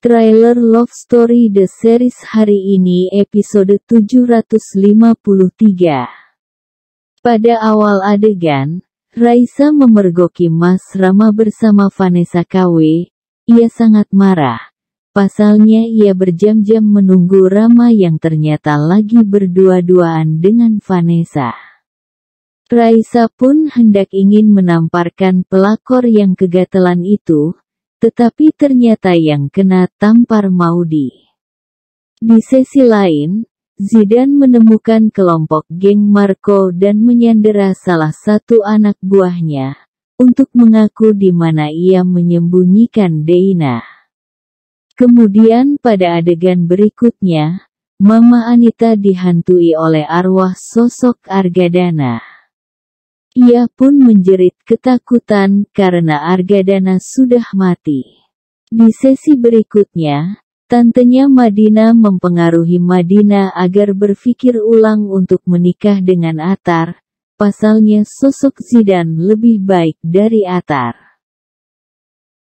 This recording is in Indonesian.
Trailer Love Story The Series hari ini episode 753. Pada awal adegan, Raisa memergoki Mas Rama bersama Vanessa KW. Ia sangat marah. Pasalnya ia berjam-jam menunggu Rama yang ternyata lagi berdua-duaan dengan Vanessa. Raisa pun hendak ingin menamparkan pelakor yang kegatelan itu, tetapi ternyata yang kena tampar Maudi. Di sesi lain, Zidane menemukan kelompok geng Marco dan menyandera salah satu anak buahnya untuk mengaku di mana ia menyembunyikan Deina. Kemudian pada adegan berikutnya, Mama Anita dihantui oleh arwah sosok Argadana. Ia pun menjerit ketakutan karena Argadana sudah mati. Di sesi berikutnya, tantenya Madina mempengaruhi Madina agar berpikir ulang untuk menikah dengan Atar, pasalnya sosok Zidan lebih baik dari Atar.